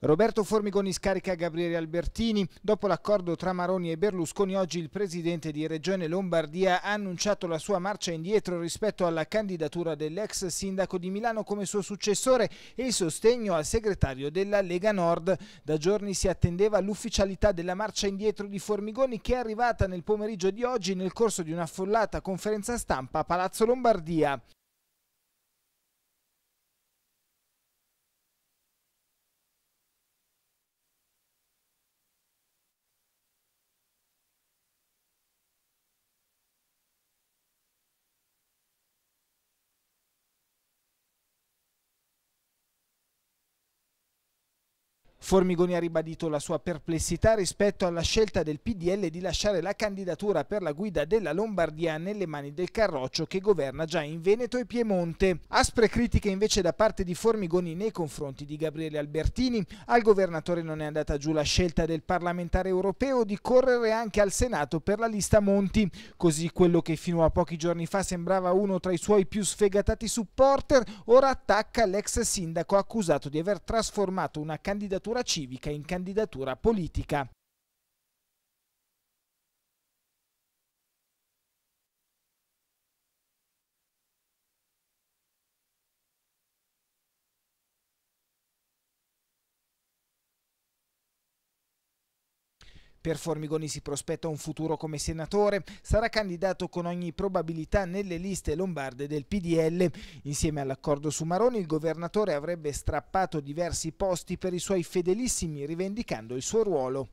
Roberto Formigoni scarica Gabriele Albertini. Dopo l'accordo tra Maroni e Berlusconi, oggi il presidente di Regione Lombardia ha annunciato la sua marcia indietro rispetto alla candidatura dell'ex sindaco di Milano come suo successore e il sostegno al segretario della Lega Nord. Da giorni si attendeva l'ufficialità della marcia indietro di Formigoni che è arrivata nel pomeriggio di oggi nel corso di un'affollata conferenza stampa a Palazzo Lombardia. Formigoni ha ribadito la sua perplessità rispetto alla scelta del PDL di lasciare la candidatura per la guida della Lombardia nelle mani del Carroccio che governa già in Veneto e Piemonte. Aspre critiche invece da parte di Formigoni nei confronti di Gabriele Albertini. Al governatore non è andata giù la scelta del parlamentare europeo di correre anche al Senato per la lista Monti. Così quello che fino a pochi giorni fa sembrava uno tra i suoi più sfegatati supporter, ora attacca l'ex sindaco accusato di aver trasformato una candidatura civica in candidatura politica. Per Formigoni si prospetta un futuro come senatore, sarà candidato con ogni probabilità nelle liste lombarde del PDL. Insieme all'accordo su Maroni il governatore avrebbe strappato diversi posti per i suoi fedelissimi rivendicando il suo ruolo.